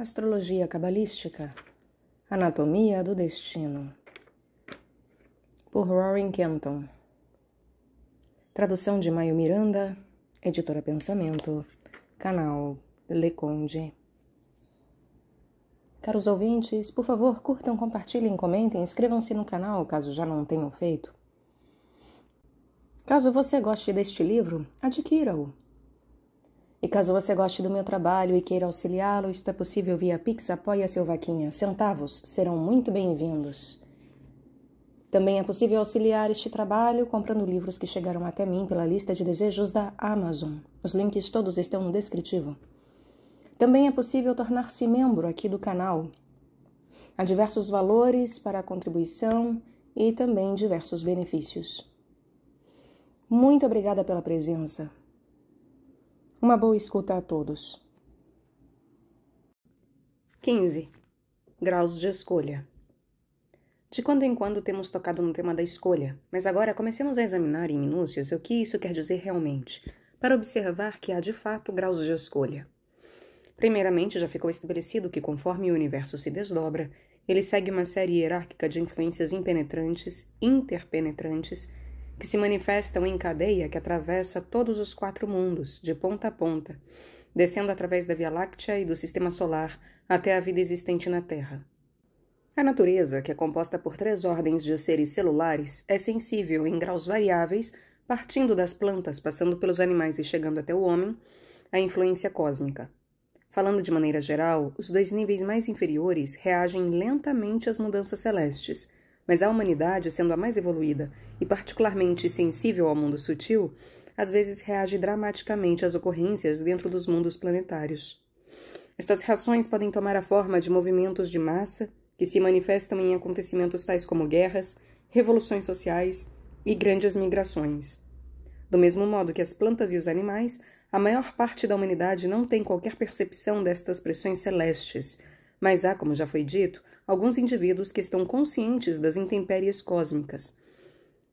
Astrologia Cabalística Anatomia do Destino Por Roaring Kenton Tradução de Maio Miranda Editora Pensamento Canal Leconde Caros ouvintes, por favor, curtam, compartilhem, comentem, inscrevam-se no canal, caso já não tenham feito. Caso você goste deste livro, adquira-o e caso você goste do meu trabalho e queira auxiliá-lo, isto é possível via Pix Apoia Seu Vaquinha. Centavos serão muito bem-vindos. Também é possível auxiliar este trabalho comprando livros que chegaram até mim pela lista de desejos da Amazon. Os links todos estão no descritivo. Também é possível tornar-se membro aqui do canal. Há diversos valores para a contribuição e também diversos benefícios. Muito obrigada pela presença. Uma boa escuta a todos. 15. Graus de escolha. De quando em quando temos tocado no tema da escolha, mas agora comecemos a examinar em minúcias o que isso quer dizer realmente, para observar que há de fato graus de escolha. Primeiramente, já ficou estabelecido que conforme o universo se desdobra, ele segue uma série hierárquica de influências impenetrantes, interpenetrantes que se manifestam em cadeia que atravessa todos os quatro mundos, de ponta a ponta, descendo através da Via Láctea e do sistema solar até a vida existente na Terra. A natureza, que é composta por três ordens de seres celulares, é sensível em graus variáveis, partindo das plantas, passando pelos animais e chegando até o homem, à influência cósmica. Falando de maneira geral, os dois níveis mais inferiores reagem lentamente às mudanças celestes mas a humanidade, sendo a mais evoluída e particularmente sensível ao mundo sutil, às vezes reage dramaticamente às ocorrências dentro dos mundos planetários. Estas reações podem tomar a forma de movimentos de massa que se manifestam em acontecimentos tais como guerras, revoluções sociais e grandes migrações. Do mesmo modo que as plantas e os animais, a maior parte da humanidade não tem qualquer percepção destas pressões celestes, mas há, como já foi dito, alguns indivíduos que estão conscientes das intempéries cósmicas,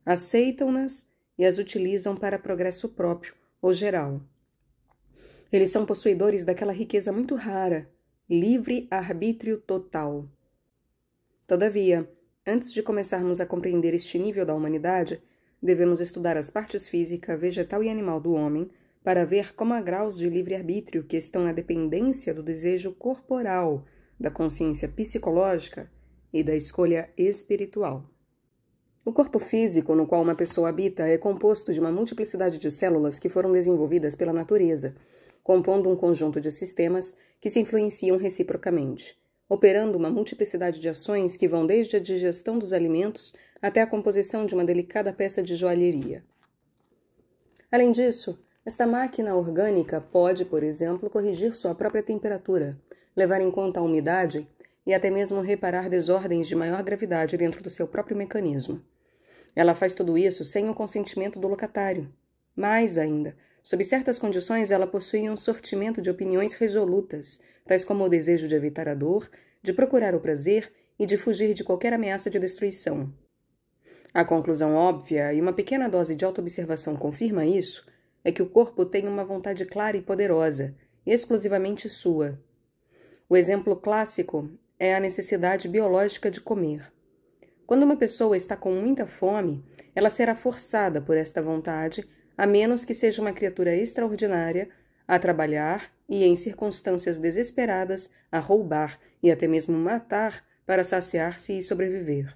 aceitam-nas e as utilizam para progresso próprio ou geral. Eles são possuidores daquela riqueza muito rara, livre arbítrio total. Todavia, antes de começarmos a compreender este nível da humanidade, devemos estudar as partes física, vegetal e animal do homem para ver como há graus de livre arbítrio que estão na dependência do desejo corporal da consciência psicológica e da escolha espiritual. O corpo físico no qual uma pessoa habita é composto de uma multiplicidade de células que foram desenvolvidas pela natureza, compondo um conjunto de sistemas que se influenciam reciprocamente, operando uma multiplicidade de ações que vão desde a digestão dos alimentos até a composição de uma delicada peça de joalheria. Além disso, esta máquina orgânica pode, por exemplo, corrigir sua própria temperatura, levar em conta a umidade e até mesmo reparar desordens de maior gravidade dentro do seu próprio mecanismo. Ela faz tudo isso sem o consentimento do locatário. Mais ainda, sob certas condições, ela possui um sortimento de opiniões resolutas, tais como o desejo de evitar a dor, de procurar o prazer e de fugir de qualquer ameaça de destruição. A conclusão óbvia, e uma pequena dose de autoobservação confirma isso, é que o corpo tem uma vontade clara e poderosa, exclusivamente sua, o exemplo clássico é a necessidade biológica de comer. Quando uma pessoa está com muita fome, ela será forçada por esta vontade, a menos que seja uma criatura extraordinária, a trabalhar e, em circunstâncias desesperadas, a roubar e até mesmo matar para saciar-se e sobreviver.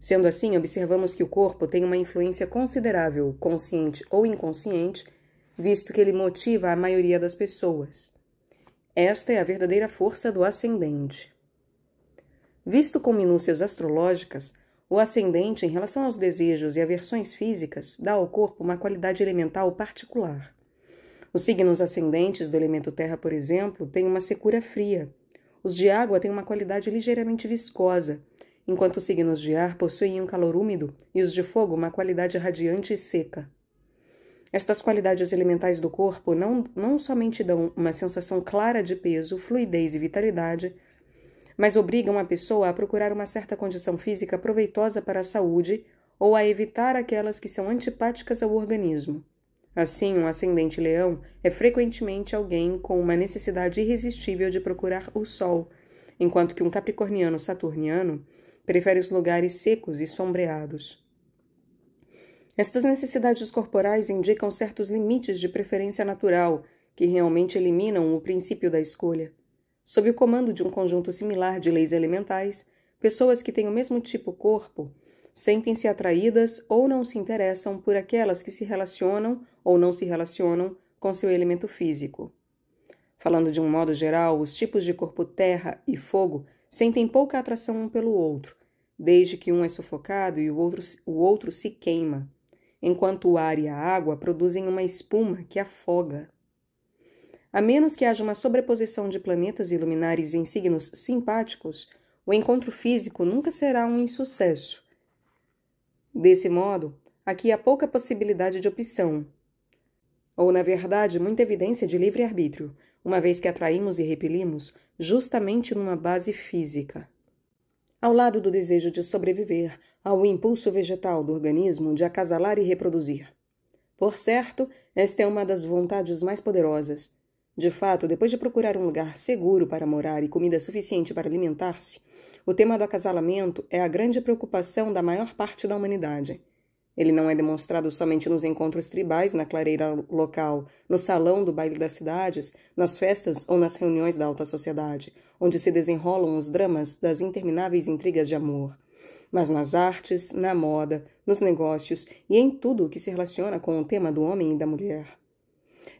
Sendo assim, observamos que o corpo tem uma influência considerável, consciente ou inconsciente, visto que ele motiva a maioria das pessoas. Esta é a verdadeira força do ascendente. Visto com minúcias astrológicas, o ascendente, em relação aos desejos e aversões físicas, dá ao corpo uma qualidade elemental particular. Os signos ascendentes do elemento terra, por exemplo, têm uma secura fria. Os de água têm uma qualidade ligeiramente viscosa, enquanto os signos de ar possuem um calor úmido e os de fogo uma qualidade radiante e seca. Estas qualidades elementais do corpo não, não somente dão uma sensação clara de peso, fluidez e vitalidade, mas obrigam a pessoa a procurar uma certa condição física proveitosa para a saúde ou a evitar aquelas que são antipáticas ao organismo. Assim, um ascendente leão é frequentemente alguém com uma necessidade irresistível de procurar o sol, enquanto que um capricorniano saturniano prefere os lugares secos e sombreados. Estas necessidades corporais indicam certos limites de preferência natural, que realmente eliminam o princípio da escolha. Sob o comando de um conjunto similar de leis elementais, pessoas que têm o mesmo tipo corpo sentem-se atraídas ou não se interessam por aquelas que se relacionam ou não se relacionam com seu elemento físico. Falando de um modo geral, os tipos de corpo terra e fogo sentem pouca atração um pelo outro, desde que um é sufocado e o outro, o outro se queima enquanto o ar e a água produzem uma espuma que afoga. A menos que haja uma sobreposição de planetas e luminares em signos simpáticos, o encontro físico nunca será um insucesso. Desse modo, aqui há pouca possibilidade de opção. Ou, na verdade, muita evidência de livre-arbítrio, uma vez que atraímos e repelimos justamente numa base física ao lado do desejo de sobreviver ao impulso vegetal do organismo de acasalar e reproduzir. Por certo, esta é uma das vontades mais poderosas. De fato, depois de procurar um lugar seguro para morar e comida suficiente para alimentar-se, o tema do acasalamento é a grande preocupação da maior parte da humanidade. Ele não é demonstrado somente nos encontros tribais na clareira local, no salão do baile das cidades, nas festas ou nas reuniões da alta sociedade, onde se desenrolam os dramas das intermináveis intrigas de amor. Mas nas artes, na moda, nos negócios e em tudo o que se relaciona com o tema do homem e da mulher.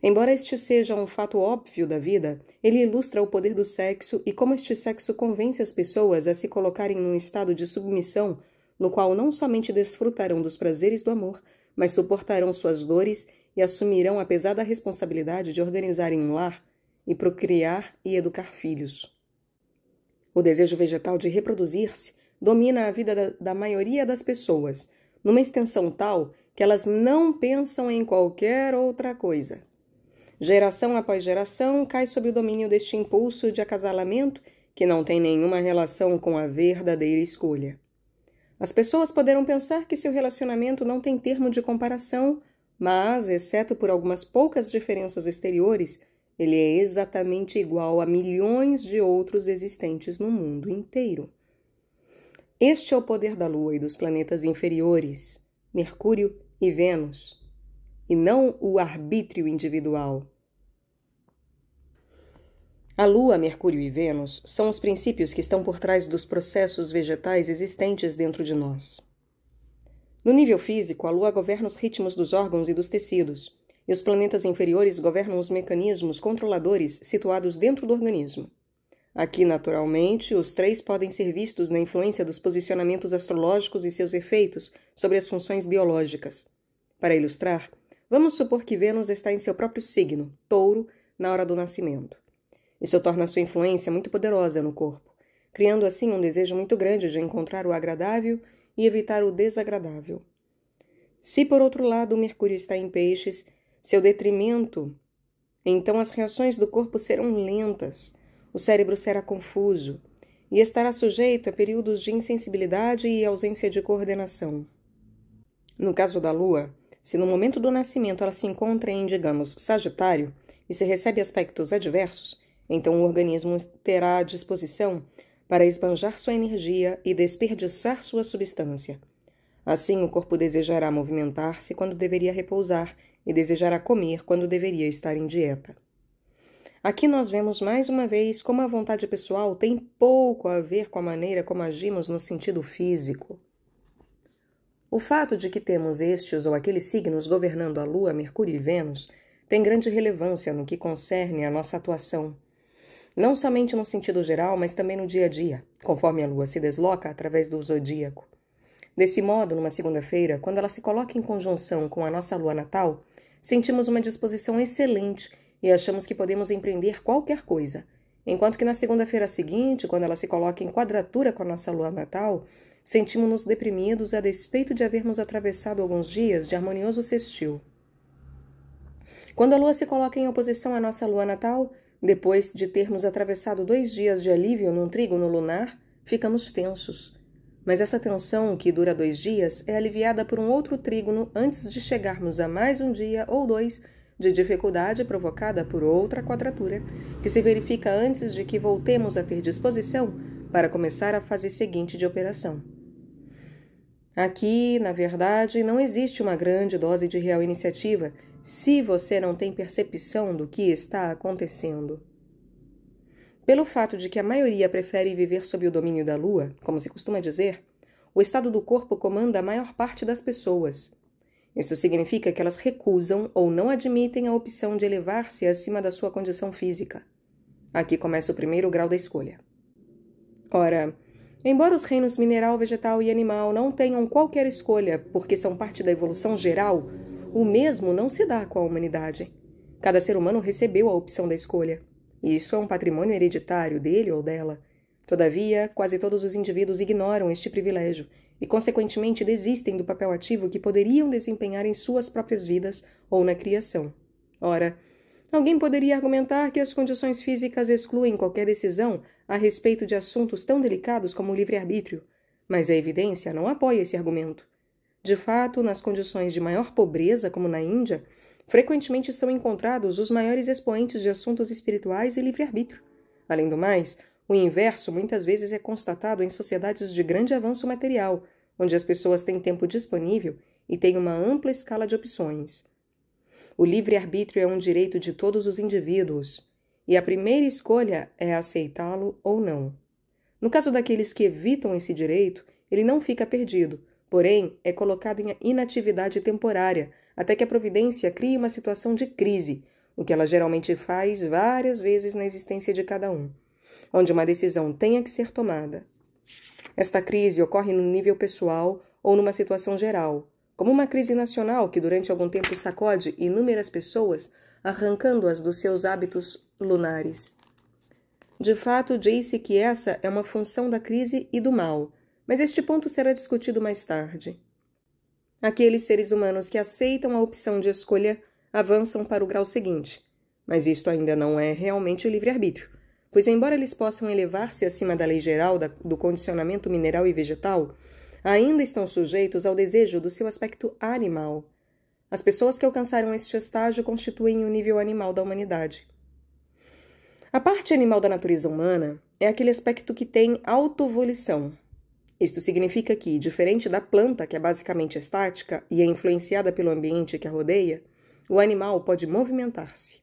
Embora este seja um fato óbvio da vida, ele ilustra o poder do sexo e como este sexo convence as pessoas a se colocarem num estado de submissão no qual não somente desfrutarão dos prazeres do amor, mas suportarão suas dores e assumirão a pesada responsabilidade de organizarem um lar e procriar e educar filhos. O desejo vegetal de reproduzir-se domina a vida da, da, maioria das pessoas, numa extensão tal que elas não pensam em qualquer outra coisa. Geração após geração cai sob o domínio deste impulso de acasalamento que não tem nenhuma relação com a verdadeira escolha. As pessoas poderão pensar que seu relacionamento não tem termo de comparação, mas, exceto por algumas poucas diferenças exteriores, ele é exatamente igual a milhões de outros existentes no mundo inteiro. Este é o poder da Lua e dos planetas inferiores, Mercúrio e Vênus, e não o arbítrio individual. A Lua, Mercúrio e Vênus são os princípios que estão por trás dos processos vegetais existentes dentro de nós. No nível físico, a Lua governa os ritmos dos órgãos e dos tecidos, e os planetas inferiores governam os mecanismos controladores situados dentro do organismo. Aqui, naturalmente, os três podem ser vistos na influência dos posicionamentos astrológicos e seus efeitos sobre as funções biológicas. Para ilustrar, vamos supor que Vênus está em seu próprio signo, touro, na hora do nascimento. Isso torna a sua influência muito poderosa no corpo, criando assim um desejo muito grande de encontrar o agradável e evitar o desagradável. Se, por outro lado, o Mercúrio está em peixes, seu detrimento, então as reações do corpo serão lentas, o cérebro será confuso e estará sujeito a períodos de insensibilidade e ausência de coordenação. No caso da Lua, se no momento do nascimento ela se encontra em, digamos, Sagitário e se recebe aspectos adversos, então o organismo terá disposição para esbanjar sua energia e desperdiçar sua substância. Assim, o corpo desejará movimentar-se quando deveria repousar e desejará comer quando deveria estar em dieta. Aqui nós vemos mais uma vez como a vontade pessoal tem pouco a ver com a maneira como agimos no sentido físico. O fato de que temos estes ou aqueles signos governando a Lua, Mercúrio e Vênus tem grande relevância no que concerne à nossa atuação não somente no sentido geral, mas também no dia a dia, conforme a lua se desloca através do zodíaco. Desse modo, numa segunda-feira, quando ela se coloca em conjunção com a nossa lua natal, sentimos uma disposição excelente e achamos que podemos empreender qualquer coisa. Enquanto que na segunda-feira seguinte, quando ela se coloca em quadratura com a nossa lua natal, sentimos-nos deprimidos a despeito de havermos atravessado alguns dias de harmonioso sextil. Quando a lua se coloca em oposição à nossa lua natal, depois de termos atravessado dois dias de alívio num trígono lunar, ficamos tensos. Mas essa tensão, que dura dois dias, é aliviada por um outro trígono antes de chegarmos a mais um dia ou dois de dificuldade provocada por outra quadratura, que se verifica antes de que voltemos a ter disposição para começar a fase seguinte de operação. Aqui, na verdade, não existe uma grande dose de real iniciativa se você não tem percepção do que está acontecendo. Pelo fato de que a maioria prefere viver sob o domínio da lua, como se costuma dizer, o estado do corpo comanda a maior parte das pessoas. Isto significa que elas recusam ou não admitem a opção de elevar-se acima da sua condição física. Aqui começa o primeiro grau da escolha. Ora, embora os reinos mineral, vegetal e animal não tenham qualquer escolha, porque são parte da evolução geral, o mesmo não se dá com a humanidade. Cada ser humano recebeu a opção da escolha. E isso é um patrimônio hereditário dele ou dela. Todavia, quase todos os indivíduos ignoram este privilégio e, consequentemente, desistem do papel ativo que poderiam desempenhar em suas próprias vidas ou na criação. Ora, alguém poderia argumentar que as condições físicas excluem qualquer decisão a respeito de assuntos tão delicados como o livre-arbítrio, mas a evidência não apoia esse argumento. De fato, nas condições de maior pobreza, como na Índia, frequentemente são encontrados os maiores expoentes de assuntos espirituais e livre-arbítrio. Além do mais, o inverso muitas vezes é constatado em sociedades de grande avanço material, onde as pessoas têm tempo disponível e têm uma ampla escala de opções. O livre-arbítrio é um direito de todos os indivíduos, e a primeira escolha é aceitá-lo ou não. No caso daqueles que evitam esse direito, ele não fica perdido, porém é colocado em inatividade temporária até que a providência crie uma situação de crise, o que ela geralmente faz várias vezes na existência de cada um, onde uma decisão tenha que ser tomada. Esta crise ocorre no nível pessoal ou numa situação geral, como uma crise nacional que durante algum tempo sacode inúmeras pessoas, arrancando-as dos seus hábitos lunares. De fato, disse que essa é uma função da crise e do mal, mas este ponto será discutido mais tarde. Aqueles seres humanos que aceitam a opção de escolha avançam para o grau seguinte, mas isto ainda não é realmente o livre-arbítrio, pois, embora eles possam elevar-se acima da lei geral da, do condicionamento mineral e vegetal, ainda estão sujeitos ao desejo do seu aspecto animal. As pessoas que alcançaram este estágio constituem o um nível animal da humanidade. A parte animal da natureza humana é aquele aspecto que tem autovolição, isto significa que, diferente da planta, que é basicamente estática e é influenciada pelo ambiente que a rodeia, o animal pode movimentar-se.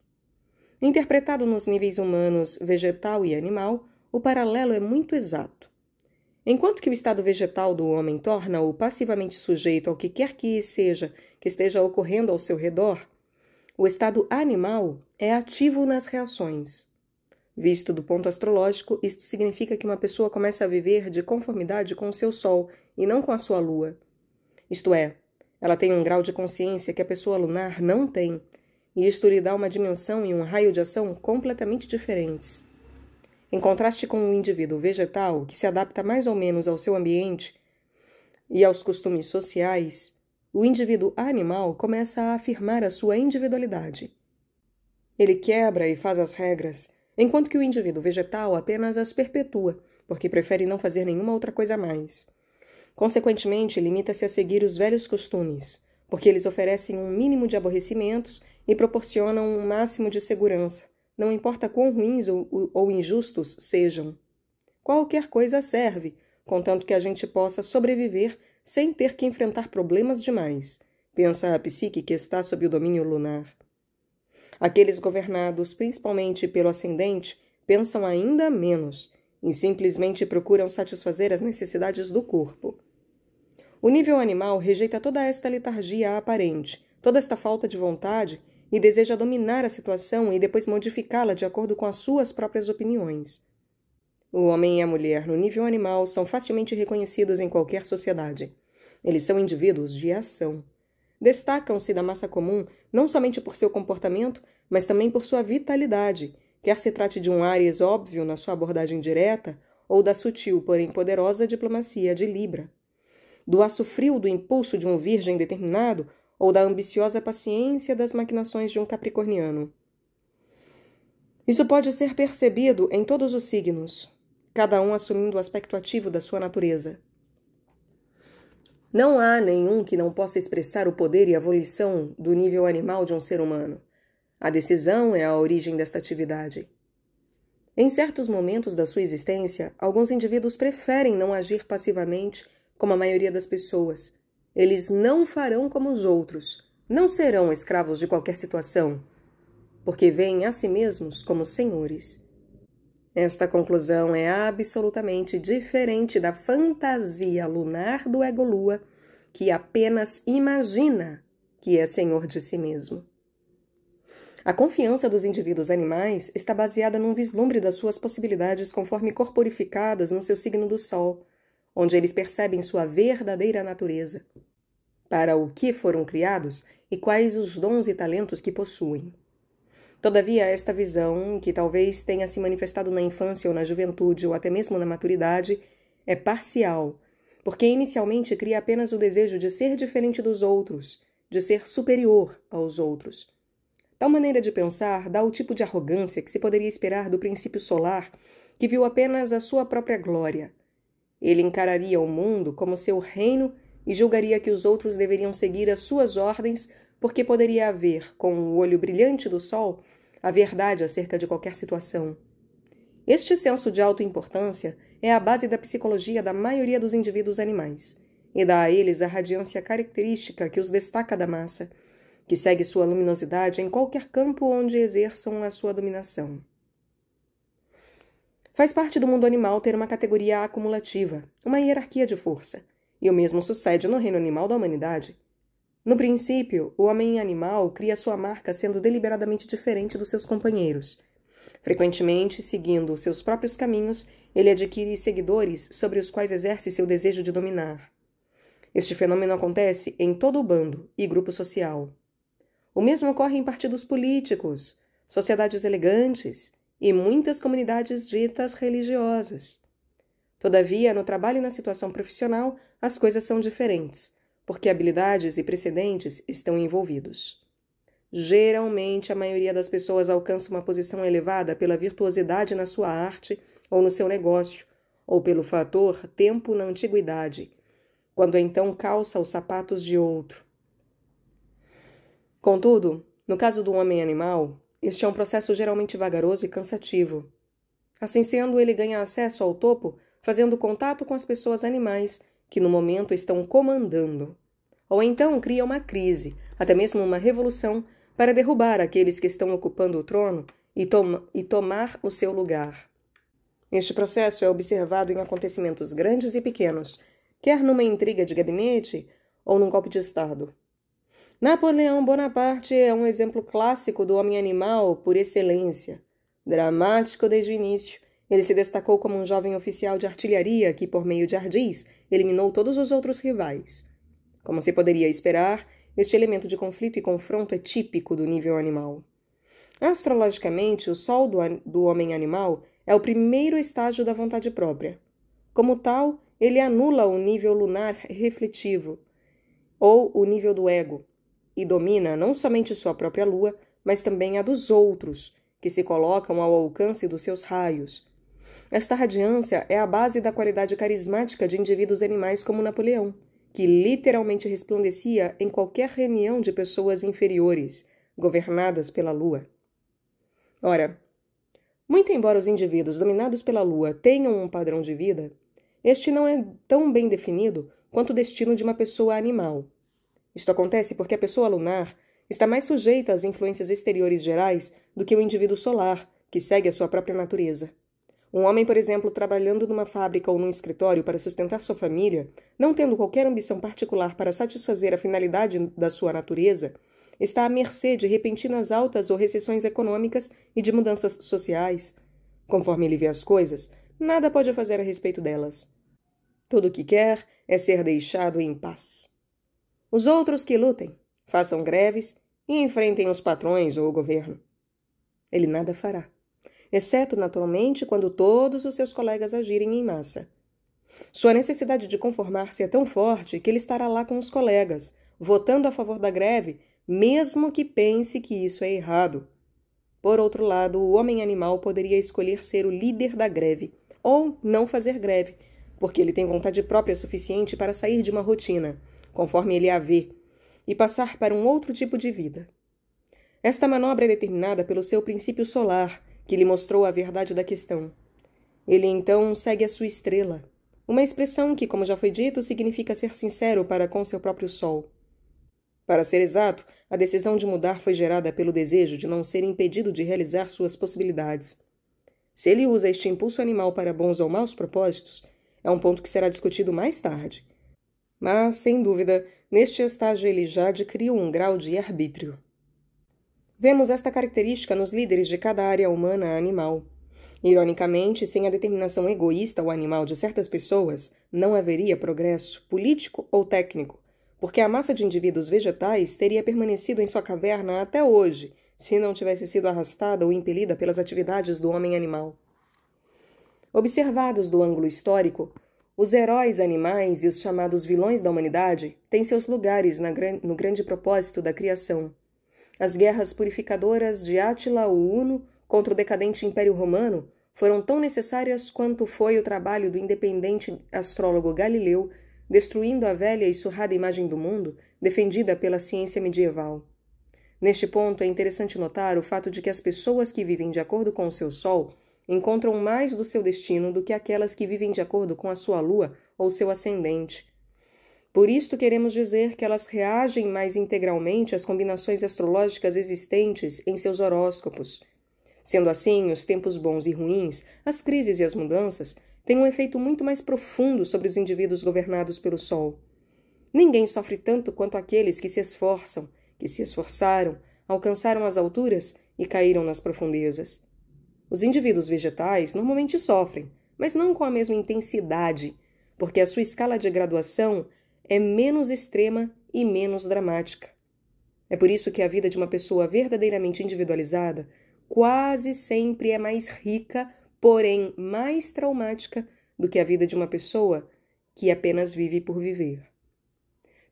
Interpretado nos níveis humanos, vegetal e animal, o paralelo é muito exato. Enquanto que o estado vegetal do homem torna-o passivamente sujeito ao que quer que seja que esteja ocorrendo ao seu redor, o estado animal é ativo nas reações. Visto do ponto astrológico, isto significa que uma pessoa começa a viver de conformidade com o seu Sol e não com a sua Lua. Isto é, ela tem um grau de consciência que a pessoa lunar não tem, e isto lhe dá uma dimensão e um raio de ação completamente diferentes. Em contraste com o um indivíduo vegetal, que se adapta mais ou menos ao seu ambiente e aos costumes sociais, o indivíduo animal começa a afirmar a sua individualidade. Ele quebra e faz as regras, enquanto que o indivíduo vegetal apenas as perpetua, porque prefere não fazer nenhuma outra coisa mais. Consequentemente, limita-se a seguir os velhos costumes, porque eles oferecem um mínimo de aborrecimentos e proporcionam um máximo de segurança, não importa quão ruins ou, ou injustos sejam. Qualquer coisa serve, contanto que a gente possa sobreviver sem ter que enfrentar problemas demais, pensa a psique que está sob o domínio lunar. Aqueles governados principalmente pelo ascendente pensam ainda menos e simplesmente procuram satisfazer as necessidades do corpo. O nível animal rejeita toda esta letargia aparente, toda esta falta de vontade e deseja dominar a situação e depois modificá-la de acordo com as suas próprias opiniões. O homem e a mulher, no nível animal, são facilmente reconhecidos em qualquer sociedade. Eles são indivíduos de ação destacam-se da massa comum não somente por seu comportamento, mas também por sua vitalidade, quer se trate de um Aries óbvio na sua abordagem direta ou da sutil, porém poderosa diplomacia de Libra. Do aço frio do impulso de um virgem determinado ou da ambiciosa paciência das maquinações de um capricorniano. Isso pode ser percebido em todos os signos, cada um assumindo o aspecto ativo da sua natureza. Não há nenhum que não possa expressar o poder e a volição do nível animal de um ser humano. A decisão é a origem desta atividade. Em certos momentos da sua existência, alguns indivíduos preferem não agir passivamente, como a maioria das pessoas. Eles não farão como os outros, não serão escravos de qualquer situação, porque veem a si mesmos como senhores. Esta conclusão é absolutamente diferente da fantasia lunar do ego-lua, que apenas imagina que é senhor de si mesmo. A confiança dos indivíduos animais está baseada num vislumbre das suas possibilidades conforme corporificadas no seu signo do Sol, onde eles percebem sua verdadeira natureza, para o que foram criados e quais os dons e talentos que possuem. Todavia, esta visão, que talvez tenha se manifestado na infância ou na juventude ou até mesmo na maturidade, é parcial, porque inicialmente cria apenas o desejo de ser diferente dos outros, de ser superior aos outros. Tal maneira de pensar dá o tipo de arrogância que se poderia esperar do princípio solar, que viu apenas a sua própria glória. Ele encararia o mundo como seu reino e julgaria que os outros deveriam seguir as suas ordens, porque poderia haver, com o olho brilhante do sol, a verdade acerca de qualquer situação. Este senso de autoimportância é a base da psicologia da maioria dos indivíduos animais e dá a eles a radiância característica que os destaca da massa, que segue sua luminosidade em qualquer campo onde exerçam a sua dominação. Faz parte do mundo animal ter uma categoria acumulativa, uma hierarquia de força, e o mesmo sucede no reino animal da humanidade. No princípio, o homem animal cria sua marca sendo deliberadamente diferente dos seus companheiros. Frequentemente, seguindo os seus próprios caminhos, ele adquire seguidores sobre os quais exerce seu desejo de dominar. Este fenômeno acontece em todo o bando e grupo social. O mesmo ocorre em partidos políticos, sociedades elegantes e muitas comunidades ditas religiosas. Todavia, no trabalho e na situação profissional, as coisas são diferentes porque habilidades e precedentes estão envolvidos. Geralmente, a maioria das pessoas alcança uma posição elevada pela virtuosidade na sua arte ou no seu negócio, ou pelo fator tempo na antiguidade, quando então calça os sapatos de outro. Contudo, no caso do homem animal, este é um processo geralmente vagaroso e cansativo. Assim sendo, ele ganha acesso ao topo fazendo contato com as pessoas animais que no momento estão comandando. Ou então cria uma crise, até mesmo uma revolução, para derrubar aqueles que estão ocupando o trono e, e tomar o seu lugar. Este processo é observado em acontecimentos grandes e pequenos, quer numa intriga de gabinete ou num golpe de Estado. Napoleão Bonaparte é um exemplo clássico do homem animal por excelência, dramático desde o início, ele se destacou como um jovem oficial de artilharia que, por meio de ardis, eliminou todos os outros rivais. Como se poderia esperar, este elemento de conflito e confronto é típico do nível animal. Astrologicamente, o Sol do, do homem animal é o primeiro estágio da vontade própria. Como tal, ele anula o nível lunar refletivo, ou o nível do ego, e domina não somente sua própria lua, mas também a dos outros, que se colocam ao alcance dos seus raios, esta radiância é a base da qualidade carismática de indivíduos animais como Napoleão, que literalmente resplandecia em qualquer reunião de pessoas inferiores, governadas pela lua. Ora, muito embora os indivíduos dominados pela lua tenham um padrão de vida, este não é tão bem definido quanto o destino de uma pessoa animal. Isto acontece porque a pessoa lunar está mais sujeita às influências exteriores gerais do que o indivíduo solar, que segue a sua própria natureza. Um homem, por exemplo, trabalhando numa fábrica ou num escritório para sustentar sua família, não tendo qualquer ambição particular para satisfazer a finalidade da sua natureza, está à mercê de repentinas altas ou recessões econômicas e de mudanças sociais. Conforme ele vê as coisas, nada pode fazer a respeito delas. Tudo o que quer é ser deixado em paz. Os outros que lutem, façam greves e enfrentem os patrões ou o governo. Ele nada fará exceto, naturalmente, quando todos os seus colegas agirem em massa. Sua necessidade de conformar-se é tão forte que ele estará lá com os colegas, votando a favor da greve, mesmo que pense que isso é errado. Por outro lado, o homem animal poderia escolher ser o líder da greve, ou não fazer greve, porque ele tem vontade própria suficiente para sair de uma rotina, conforme ele a vê, e passar para um outro tipo de vida. Esta manobra é determinada pelo seu princípio solar, que lhe mostrou a verdade da questão. Ele então segue a sua estrela, uma expressão que, como já foi dito, significa ser sincero para com seu próprio sol. Para ser exato, a decisão de mudar foi gerada pelo desejo de não ser impedido de realizar suas possibilidades. Se ele usa este impulso animal para bons ou maus propósitos, é um ponto que será discutido mais tarde. Mas, sem dúvida, neste estágio ele já adquiriu um grau de arbítrio. Vemos esta característica nos líderes de cada área humana animal. Ironicamente, sem a determinação egoísta ou animal de certas pessoas, não haveria progresso, político ou técnico, porque a massa de indivíduos vegetais teria permanecido em sua caverna até hoje, se não tivesse sido arrastada ou impelida pelas atividades do homem animal. Observados do ângulo histórico, os heróis animais e os chamados vilões da humanidade têm seus lugares no grande propósito da criação. As guerras purificadoras de Átila o Huno contra o decadente Império Romano foram tão necessárias quanto foi o trabalho do independente astrólogo Galileu, destruindo a velha e surrada imagem do mundo defendida pela ciência medieval. Neste ponto, é interessante notar o fato de que as pessoas que vivem de acordo com o seu Sol encontram mais do seu destino do que aquelas que vivem de acordo com a sua Lua ou seu ascendente. Por isto, queremos dizer que elas reagem mais integralmente às combinações astrológicas existentes em seus horóscopos. Sendo assim, os tempos bons e ruins, as crises e as mudanças têm um efeito muito mais profundo sobre os indivíduos governados pelo Sol. Ninguém sofre tanto quanto aqueles que se esforçam, que se esforçaram, alcançaram as alturas e caíram nas profundezas. Os indivíduos vegetais normalmente sofrem, mas não com a mesma intensidade, porque a sua escala de graduação é menos extrema e menos dramática. É por isso que a vida de uma pessoa verdadeiramente individualizada quase sempre é mais rica, porém mais traumática do que a vida de uma pessoa que apenas vive por viver.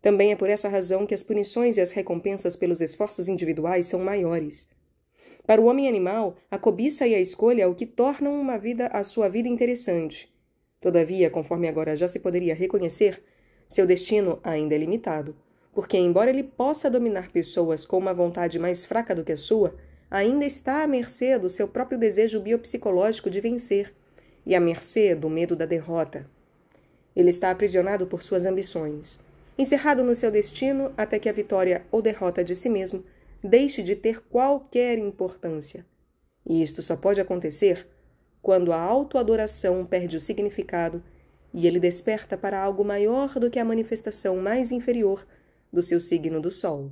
Também é por essa razão que as punições e as recompensas pelos esforços individuais são maiores. Para o homem animal, a cobiça e a escolha é o que tornam uma vida a sua vida interessante. Todavia, conforme agora já se poderia reconhecer, seu destino ainda é limitado, porque, embora ele possa dominar pessoas com uma vontade mais fraca do que a sua, ainda está à mercê do seu próprio desejo biopsicológico de vencer e à mercê do medo da derrota. Ele está aprisionado por suas ambições, encerrado no seu destino até que a vitória ou derrota de si mesmo deixe de ter qualquer importância. E isto só pode acontecer quando a autoadoração perde o significado e ele desperta para algo maior do que a manifestação mais inferior do seu signo do Sol.